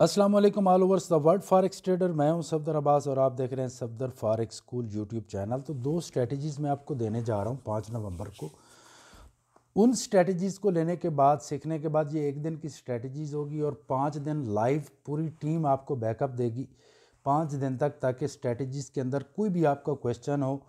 Aslam all over the world forex trader मैं हूं सफदर अब्बास और आप देख रहे हैं Safdar forex school YouTube channel तो दो स्ट्रेटजीज़ मैं आपको देने जा रहा हूं पाँच नवंबर को उन स्ट्रेटजीज़ को लेने के बाद सीखने के बाद ये एक दिन की स्ट्रेटजीज़ होगी और पाँच दिन लाइव पूरी टीम आपको बैकअप देगी पाँच दिन तक ताकि स्ट्रेटजीज़ के अंदर कोई भी आपका क्वेश्चन हो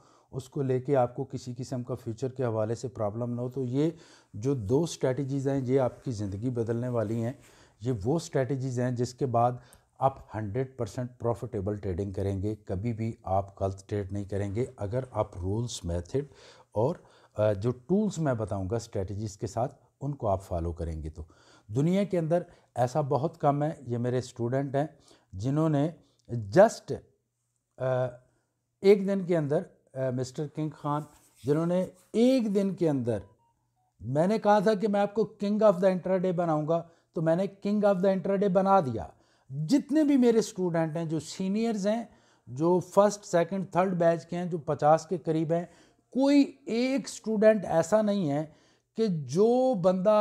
उसको लेके आपको किसी किस्म का फ्यूचर के हवाले से प्रॉब्लम ना हो तो ये जो दो स्ट्रेटजीज़ हैं ये आपकी ज़िंदगी बदलने वाली हैं ये वो स्ट्रेटजीज़ हैं जिसके बाद आप 100 परसेंट प्रॉफिटेबल ट्रेडिंग करेंगे कभी भी आप गलत ट्रेड नहीं करेंगे अगर आप रूल्स मेथड और जो टूल्स मैं बताऊंगा स्ट्रेटजीज़ के साथ उनको आप फॉलो करेंगे तो दुनिया के अंदर ऐसा बहुत कम है ये मेरे स्टूडेंट हैं जिन्होंने जस्ट एक दिन के अंदर मिस्टर किंग खान जिन्होंने एक दिन के अंदर मैंने कहा था कि मैं आपको किंग ऑफ द इंटरडे बनाऊंगा तो मैंने किंग ऑफ द इंटरडे बना दिया जितने भी मेरे स्टूडेंट हैं जो सीनियर्स हैं जो फर्स्ट सेकंड थर्ड बैच के हैं जो पचास के करीब हैं कोई एक स्टूडेंट ऐसा नहीं है कि जो बंदा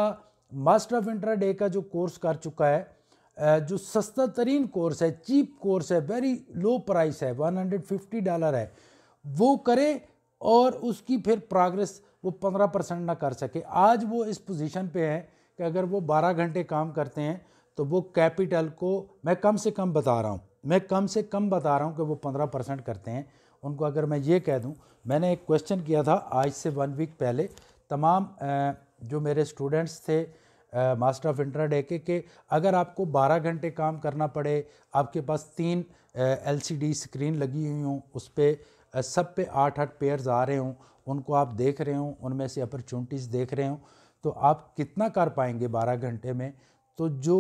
मास्टर ऑफ इंटरडे का जो कोर्स कर चुका है जो सस्ता तरीन कोर्स है चीप कोर्स है वेरी लो प्राइस है 150 डॉलर है वो करे और उसकी फिर प्रोग्रेस वो 15 परसेंट ना कर सके आज वो इस पोजीशन पे हैं कि अगर वो 12 घंटे काम करते हैं तो वो कैपिटल को मैं कम से कम बता रहा हूँ मैं कम से कम बता रहा हूँ कि वो पंद्रह परसेंट करते हैं उनको अगर मैं ये कह दूँ मैंने एक क्वेश्चन किया था आज से वन वीक पहले तमाम जो मेरे स्टूडेंट्स थे मास्टर ऑफ इंटरडे के अगर आपको 12 घंटे काम करना पड़े आपके पास तीन एल स्क्रीन लगी हुई हों उस पर सब पे आठ आठ पेयर्स आ रहे हों उनको आप देख रहे हों उनमें से अपॉर्चुनिटीज़ देख रहे हों तो आप कितना कर पाएंगे बारह घंटे में तो जो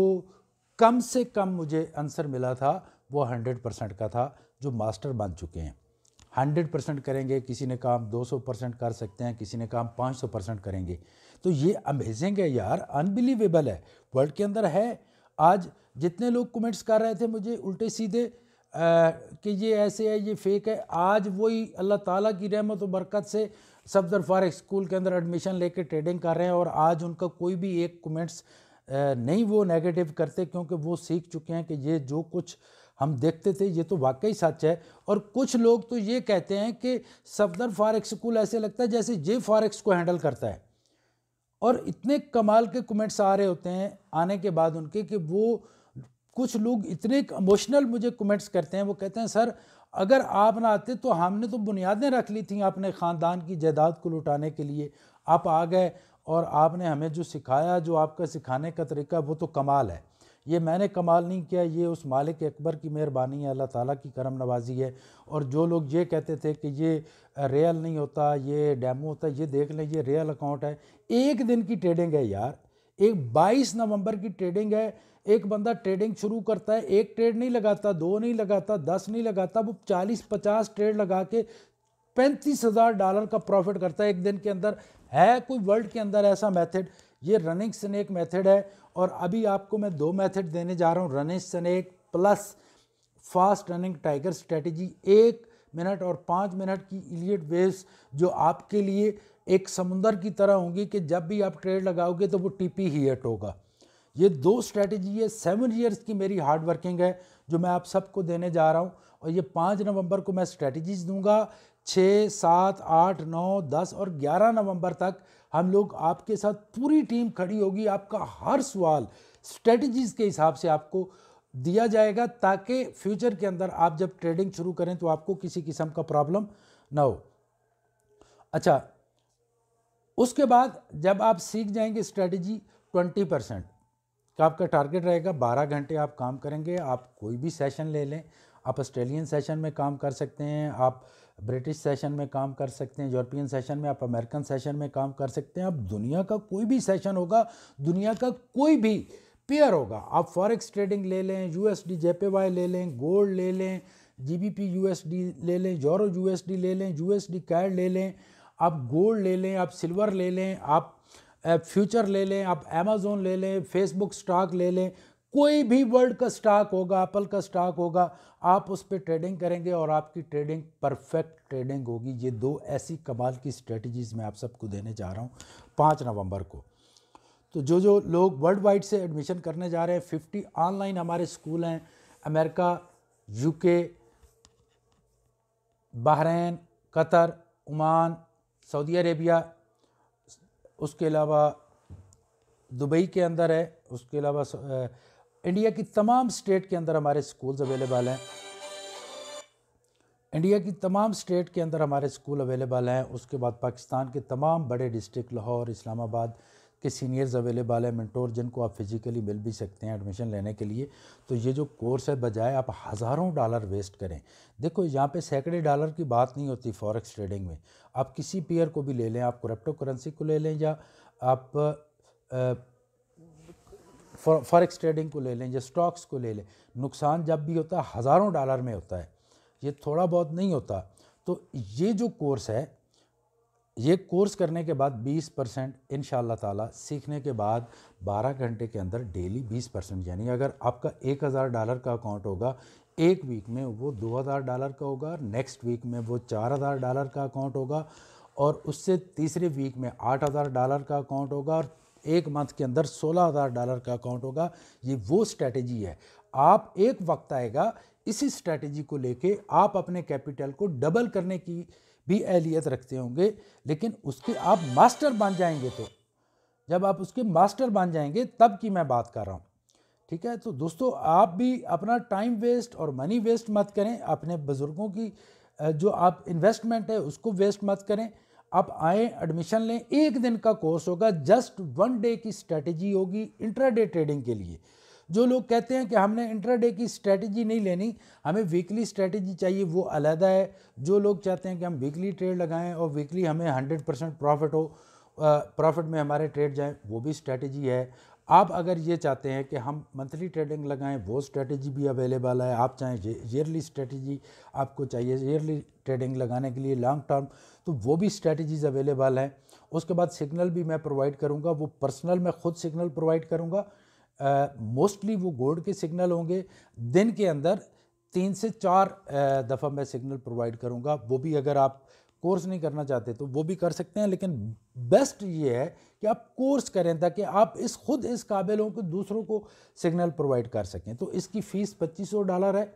कम से कम मुझे आंसर मिला था वो हंड्रेड परसेंट का था जो मास्टर बन चुके हैं हंड्रेड परसेंट करेंगे किसी ने काम दो सौ परसेंट कर सकते हैं किसी ने काम पाँच सौ परसेंट करेंगे तो ये अमेजिंग है यार अनबिलीवेबल है वर्ल्ड के अंदर है आज जितने लोग कमेंट्स कर रहे थे मुझे उल्टे सीधे आ, कि ये ऐसे है ये फेक है आज वही अल्लाह ताला की रहमत और बरकत से सफदर फारक स्कूल के अंदर एडमिशन लेके ट्रेडिंग कर रहे हैं और आज उनका कोई भी एक कमेंट्स नहीं वो नेगेटिव करते क्योंकि वो सीख चुके हैं कि ये जो कुछ हम देखते थे ये तो वाकई सच है और कुछ लोग तो ये कहते हैं कि सफदर फारक स्कूल ऐसे लगता है जैसे ये फारक्स को हैंडल करता है और इतने कमाल के कमेंट्स आ रहे होते हैं आने के बाद उनके कि वो कुछ लोग इतने इमोशनल मुझे कमेंट्स करते हैं वो कहते हैं सर अगर आप ना आते तो हमने तो बुनियादें रख ली थी अपने ख़ानदान की जायदाद को लुटाने के लिए आप आ गए और आपने हमें जो सिखाया जो आपका सिखाने का तरीका वो तो कमाल है ये मैंने कमाल नहीं किया ये उस मालिक अकबर की मेहरबानी है अल्लाह ताला की करम नवाजी है और जो लोग ये कहते थे कि ये रियल नहीं होता ये डैमो होता ये देख लें ये रियल अकाउंट है एक दिन की ट्रेडिंग है यार एक 22 नवंबर की ट्रेडिंग है एक बंदा ट्रेडिंग शुरू करता है एक ट्रेड नहीं लगाता दो नहीं लगाता दस नहीं लगाता वो चालीस पचास ट्रेड लगा के पैंतीस हज़ार डॉलर का प्रॉफिट करता है एक दिन के अंदर है कोई वर्ल्ड के अंदर ऐसा मेथड ये रनिंग स्नेक मेथड है और अभी आपको मैं दो मेथड देने जा रहा हूँ running snake plus fast running tiger strategy एक मिनट और पाँच मिनट की इलियट वेव्स जो आपके लिए एक समुंदर की तरह होंगी कि जब भी आप ट्रेड लगाओगे तो वो टीपी ही एट होगा ये दो स्ट्रैटेजी है सेवन ईयर्स की मेरी हार्ड वर्किंग है जो मैं आप सबको देने जा रहा हूँ और ये पाँच नवंबर को मैं स्ट्रैटेजीज दूंगा छः सात आठ नौ दस और ग्यारह नवंबर तक हम लोग आपके साथ पूरी टीम खड़ी होगी आपका हर सवाल स्ट्रेटजीज़ के हिसाब से आपको दिया जाएगा ताकि फ्यूचर के अंदर आप जब ट्रेडिंग शुरू करें तो आपको किसी किस्म का प्रॉब्लम ना हो अच्छा उसके बाद जब आप सीख जाएंगे स्ट्रेटजी 20 परसेंट का आपका टारगेट रहेगा 12 घंटे आप काम करेंगे आप कोई भी सेशन ले लें आप ऑस्ट्रेलियन सेशन में काम कर सकते हैं आप ब्रिटिश सेशन में काम कर सकते हैं यूरोपियन सेशन में आप अमेरिकन सेशन में काम कर सकते हैं आप दुनिया का कोई भी सेशन होगा दुनिया का कोई भी पेयर होगा आप फॉरेक्स ट्रेडिंग ले लें यू एस डी वाई ले लें गोल्ड ले लें G B P U S D ले लें यूरो यू एस डी ले लें यू एस डी कैड ले लें आप गोल्ड ले लें आप सिल्वर ले लें आप फ्यूचर ले लें आप अमेज़ोन ले लें फेसबुक स्टॉक ले लें कोई भी वर्ल्ड का स्टॉक होगा एप्पल का स्टॉक होगा आप उस पर ट्रेडिंग करेंगे और आपकी ट्रेडिंग परफेक्ट ट्रेडिंग होगी ये दो ऐसी कमाल की स्ट्रेटजीज मैं आप सबको देने जा रहा हूँ पाँच नवंबर को तो जो जो लोग वर्ल्ड वाइड से एडमिशन करने जा रहे हैं फिफ्टी ऑनलाइन हमारे स्कूल हैं America UK Bahrain Qatar Oman Saudi Arabia उसके अलावा दुबई के अंदर है उसके अलावा इंडिया की तमाम स्टेट के अंदर हमारे स्कूल्स अवेलेबल हैं इंडिया की तमाम स्टेट के अंदर हमारे स्कूल अवेलेबल हैं उसके बाद पाकिस्तान के तमाम बड़े डिस्ट्रिक्ट लाहौर इस्लामाबाद के सीनियर्स अवेलेबल है मेंटोर जिनको आप फिज़िकली मिल भी सकते हैं एडमिशन लेने के लिए तो ये जो कोर्स है बजाय आप हज़ारों डॉलर वेस्ट करें देखो यहाँ पे सैकड़े डॉलर की बात नहीं होती फॉरेक्स ट्रेडिंग में आप किसी पेयर को भी ले लें आप क्रिप्टो करेंसी को ले लें या आप फॉरेक्स ट्रेडिंग को ले लें या स्टॉक्स को ले लें नुकसान जब भी होता है हज़ारों डॉलर में होता है ये थोड़ा बहुत नहीं होता तो ये जो कोर्स है ये कोर्स करने के बाद 20 परसेंट इन ताला सीखने के बाद 12 घंटे के अंदर डेली 20 परसेंट यानी अगर आपका एक हज़ार डॉलर का अकाउंट होगा एक वीक में वो दो हज़ार डॉलर का होगा नेक्स्ट वीक में वो चार हज़ार डॉलर का अकाउंट होगा और उससे तीसरे वीक में आठ हज़ार डॉलर का अकाउंट होगा और एक मंथ के अंदर सोलह हज़ार डॉलर का अकाउंट होगा ये वो स्ट्रैटेजी है आप एक वक्त आएगा इसी स्ट्रैटेजी को लेके आप अपने कैपिटल को डबल करने की भी अहलियत रखते होंगे लेकिन उसके आप मास्टर बन जाएंगे तो जब आप उसके मास्टर बन जाएंगे तब की मैं बात कर रहा हूँ ठीक है तो दोस्तों आप भी अपना टाइम वेस्ट और मनी वेस्ट मत करें अपने बुज़ुर्गों की जो आप इन्वेस्टमेंट है उसको वेस्ट मत करें आप आए एडमिशन लें एक दिन का कोर्स होगा जस्ट वन डे की स्ट्रेटजी होगी इंट्राडे ट्रेडिंग के लिए जो लोग कहते हैं कि हमने इंटरडे की स्ट्रैटेजी नहीं लेनी हमें वीकली स्ट्रैटेजी चाहिए वो अलहदा है जो लोग चाहते हैं कि हम वीकली ट्रेड लगाएं और वीकली हमें हंड्रेड परसेंट प्रॉफिट हो प्रॉफिट में हमारे ट्रेड जाएं वो भी स्ट्रैटेजी है आप अगर ये चाहते हैं कि हम मंथली ट्रेडिंग लगाएं वो स्ट्रेटजी भी अवेलेबल है आप चाहें ईयरली स्ट्रेटजी आपको चाहिए ईयरली ट्रेडिंग लगाने के लिए लॉन्ग टर्म तो वो भी स्ट्रेटजीज अवेलेबल हैं उसके बाद सिग्नल भी मैं प्रोवाइड करूँगा वो पर्सनल मैं खुद सिग्नल प्रोवाइड करूँगा मोस्टली वो गोल्ड के सिग्नल होंगे दिन के अंदर तीन से चार दफ़ा मैं सिग्नल प्रोवाइड करूँगा वो भी अगर आप कोर्स नहीं करना चाहते तो वो भी कर सकते हैं लेकिन बेस्ट ये है कि आप कोर्स करें ताकि आप इस खुद इस काबिल हों कि दूसरों को सिग्नल प्रोवाइड कर सकें तो इसकी फ़ीस पच्चीस डॉलर है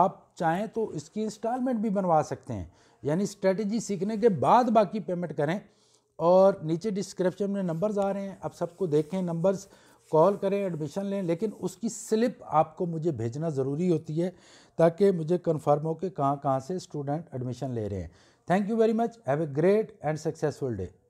आप चाहें तो इसकी इंस्टॉलमेंट भी बनवा सकते हैं यानी स्ट्रेटजी सीखने के बाद बाकी पेमेंट करें और नीचे डिस्क्रिप्शन में नंबर्स आ रहे हैं आप सबको देखें नंबर्स कॉल करें एडमिशन लें लेकिन उसकी स्लिप आपको मुझे भेजना ज़रूरी होती है ताकि मुझे कन्फर्म हो कि कहाँ कहाँ से स्टूडेंट एडमिशन ले रहे हैं thank you very much have a great and successful day